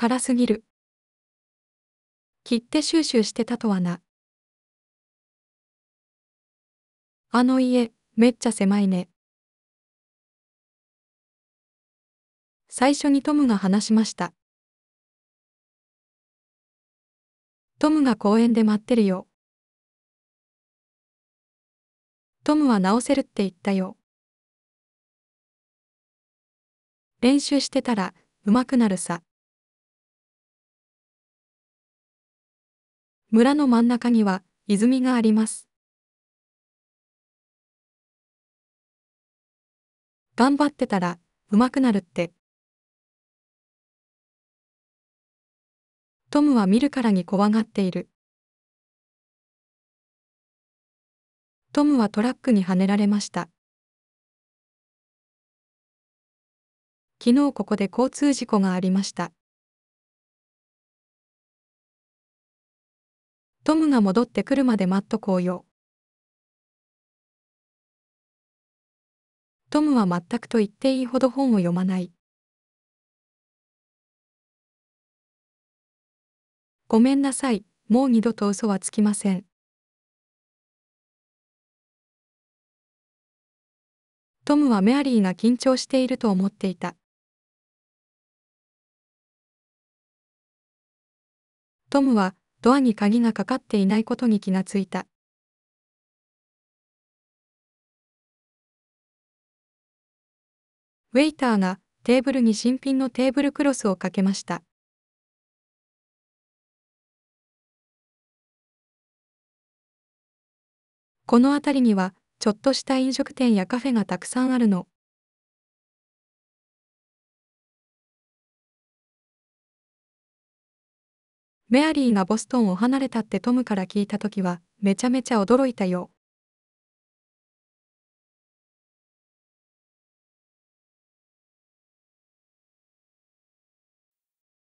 辛すぎる。切手収集してたとはな。あの家、めっちゃ狭いね。最初にトムが話しました。トムが公園で待ってるよ。トムは直せるって言ったよ。練習してたら、うまくなるさ。村の真ん中には泉があります。頑張ってたら上手くなるって。トムは見るからに怖がっている。トムはトラックにはねられました。昨日ここで交通事故がありました。トムが戻ってくるまで待っとこうよ。トムは全くと言っていいほど本を読まない。ごめんなさい、もう二度と嘘はつきません。トムはメアリーが緊張していると思っていた。トムはドアに鍵がかかっていないことに気がついた。ウェイターがテーブルに新品のテーブルクロスをかけました。この辺りには、ちょっとした飲食店やカフェがたくさんあるの。メアリーがボストンを離れたってトムから聞いた時はめちゃめちゃ驚いたよ。